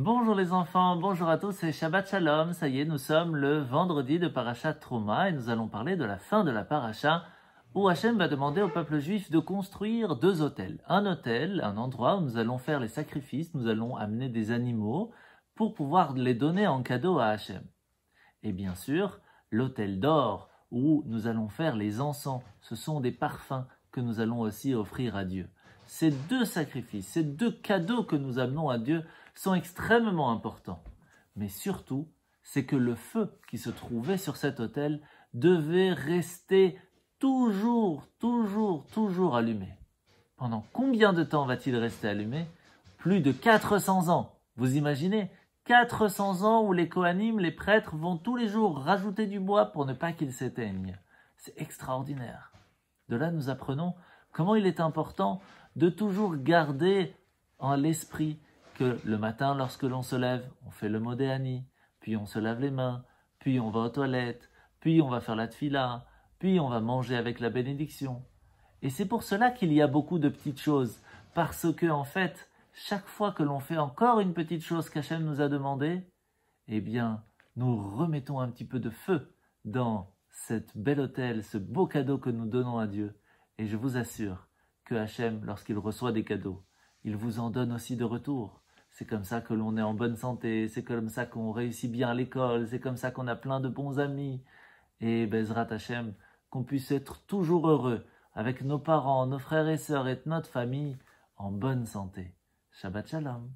Bonjour les enfants, bonjour à tous, c'est Shabbat Shalom. Ça y est, nous sommes le vendredi de Parashat Trauma et nous allons parler de la fin de la Paracha où Hachem va demander au peuple juif de construire deux hôtels. Un hôtel, un endroit où nous allons faire les sacrifices, nous allons amener des animaux pour pouvoir les donner en cadeau à Hachem. Et bien sûr, l'hôtel d'or où nous allons faire les encens, ce sont des parfums que nous allons aussi offrir à Dieu. Ces deux sacrifices, ces deux cadeaux que nous amenons à Dieu sont extrêmement importants. Mais surtout, c'est que le feu qui se trouvait sur cet hôtel devait rester toujours, toujours, toujours allumé. Pendant combien de temps va-t-il rester allumé Plus de 400 ans. Vous imaginez 400 ans où les Kohanim, les prêtres, vont tous les jours rajouter du bois pour ne pas qu'il s'éteigne. C'est extraordinaire. De là, nous apprenons comment il est important de toujours garder en l'esprit le matin, lorsque l'on se lève, on fait le modéani, puis on se lave les mains, puis on va aux toilettes, puis on va faire la tfila, puis on va manger avec la bénédiction. Et c'est pour cela qu'il y a beaucoup de petites choses, parce que en fait, chaque fois que l'on fait encore une petite chose qu'Hachem nous a demandé, eh bien, nous remettons un petit peu de feu dans cette bel hôtel, ce beau cadeau que nous donnons à Dieu. Et je vous assure que Hachem, lorsqu'il reçoit des cadeaux, il vous en donne aussi de retour. C'est comme ça que l'on est en bonne santé, c'est comme ça qu'on réussit bien à l'école, c'est comme ça qu'on a plein de bons amis. Et Bezrat Hashem, qu'on puisse être toujours heureux avec nos parents, nos frères et sœurs et notre famille en bonne santé. Shabbat Shalom.